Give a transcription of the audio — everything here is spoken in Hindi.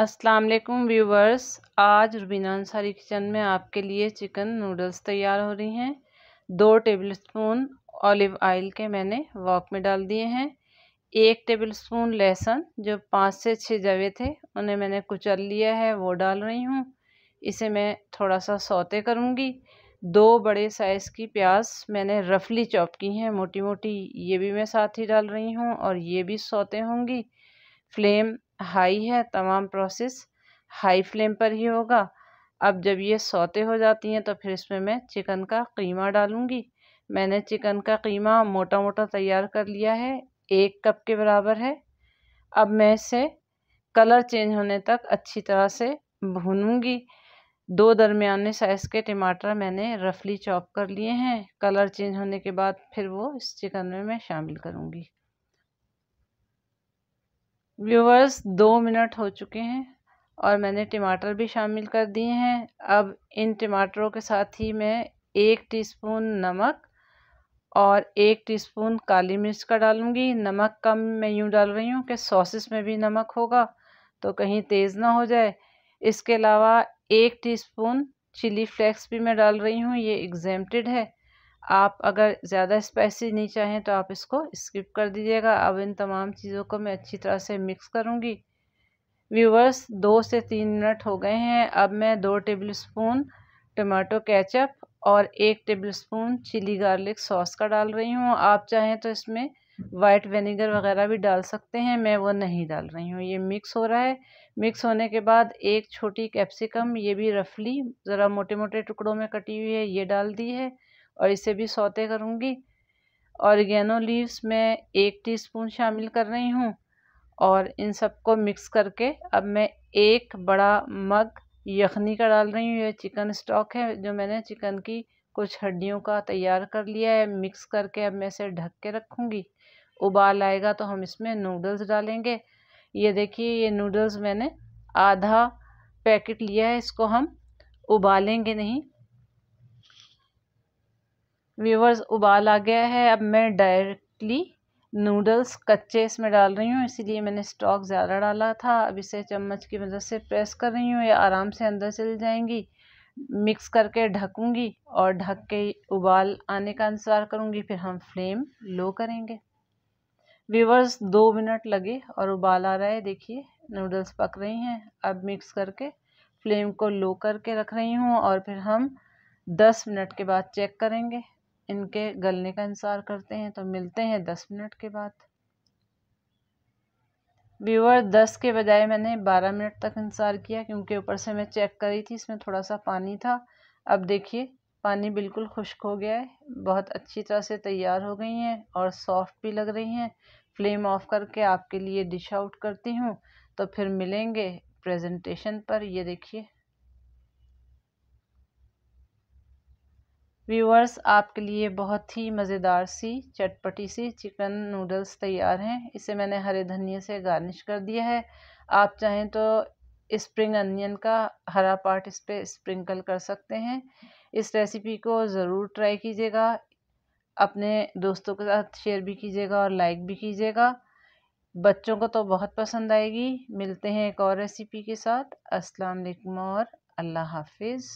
अस्सलाम वालेकुम व्यूवर्स आज रुबीना अंसारी किचन में आपके लिए चिकन नूडल्स तैयार हो रही हैं दो टेबल स्पून ऑलिव ऑयल के मैंने वॉक में डाल दिए हैं एक टेबल स्पून लहसुन जो पाँच से छः जवे थे उन्हें मैंने कुचल लिया है वो डाल रही हूँ इसे मैं थोड़ा सा सौते करूँगी दो बड़े साइज़ की प्याज मैंने रफली चॉप की हैं मोटी मोटी ये भी मैं साथ ही डाल रही हूँ और ये भी सौते होंगी फ्लेम हाई है तमाम प्रोसेस हाई फ्लेम पर ही होगा अब जब ये सौते हो जाती हैं तो फिर इसमें मैं चिकन का कीमा डालूँगी मैंने चिकन का कीमा मोटा मोटा तैयार कर लिया है एक कप के बराबर है अब मैं इसे कलर चेंज होने तक अच्छी तरह से भूनूंगी दो दरमियाने साइज़ के टमाटर मैंने रफली चॉप कर लिए हैं कलर चेंज होने के बाद फिर वो इस चिकन में मैं शामिल करूँगी व्यूवर्स दो मिनट हो चुके हैं और मैंने टमाटर भी शामिल कर दिए हैं अब इन टमाटरों के साथ ही मैं एक टीस्पून नमक और एक टीस्पून काली मिर्च का डालूंगी नमक कम मैं यूँ डाल रही हूँ कि सॉसेस में भी नमक होगा तो कहीं तेज़ ना हो जाए इसके अलावा एक टीस्पून चिली फ्लेक्स भी मैं डाल रही हूँ ये एग्जेम्प्टेड है आप अगर ज़्यादा स्पाइसी नहीं चाहें तो आप इसको स्किप कर दीजिएगा अब इन तमाम चीज़ों को मैं अच्छी तरह से मिक्स करूँगी व्यूवर्स दो से तीन मिनट हो गए हैं अब मैं दो टेबल स्पून टमाटो केचप और एक tablespoon chilli garlic sauce का डाल रही हूँ आप चाहें तो इसमें वाइट वेनेगर वगैरह भी डाल सकते हैं मैं वो नहीं डाल रही हूँ ये मिक्स हो रहा है मिक्स होने के बाद एक छोटी कैप्सिकम ये भी रफली ज़रा मोटे मोटे टुकड़ों में कटी हुई है ये डाल दी है और इसे भी सौते करूँगी औरगेनो लीव्स में एक टीस्पून शामिल कर रही हूँ और इन सबको मिक्स करके अब मैं एक बड़ा मग यखनी का डाल रही हूँ ये चिकन स्टॉक है जो मैंने चिकन की कुछ हड्डियों का तैयार कर लिया है मिक्स करके अब मैं इसे ढक के रखूँगी उबाल आएगा तो हम इसमें नूडल्स डालेंगे ये देखिए ये नूडल्स मैंने आधा पैकेट लिया है इसको हम उबालेंगे नहीं व्यूवर्स उबाल आ गया है अब मैं डायरेक्टली नूडल्स कच्चे इसमें डाल रही हूँ इसीलिए मैंने स्टॉक ज़्यादा डाला था अब इसे चम्मच की मदद से प्रेस कर रही हूँ ये आराम से अंदर चल जाएंगी मिक्स करके ढकूंगी और ढक के उबाल आने का इंतज़ार करूँगी फिर हम फ्लेम लो करेंगे व्यूवर्स दो मिनट लगे और उबाल आ रहा है देखिए नूडल्स पक रही हैं अब मिक्स करके फ्लेम को लो करके रख रही हूँ और फिर हम दस मिनट के बाद चेक करेंगे इनके गलने का इंतज़ार करते हैं तो मिलते हैं दस मिनट के बाद व्यूअर दस के बजाय मैंने बारह मिनट तक इंतज़ार किया क्योंकि ऊपर से मैं चेक करी थी इसमें थोड़ा सा पानी था अब देखिए पानी बिल्कुल खुश्क हो गया है बहुत अच्छी तरह से तैयार हो गई हैं और सॉफ्ट भी लग रही हैं फ्लेम ऑफ करके आपके लिए डिश आउट करती हूँ तो फिर मिलेंगे प्रेजेंटेशन पर ये देखिए व्यूअर्स आपके लिए बहुत ही मज़ेदार सी चटपटी सी चिकन नूडल्स तैयार हैं इसे मैंने हरे धनिए से गार्निश कर दिया है आप चाहें तो स्प्रिंग अनियन का हरा पार्ट इस पर स्प्रिंकल कर सकते हैं इस रेसिपी को ज़रूर ट्राई कीजिएगा अपने दोस्तों के साथ शेयर भी कीजिएगा और लाइक भी कीजिएगा बच्चों को तो बहुत पसंद आएगी मिलते हैं एक और रेसिपी के साथ अस्सलाम वालेकुम और अल्लाह हाफिज़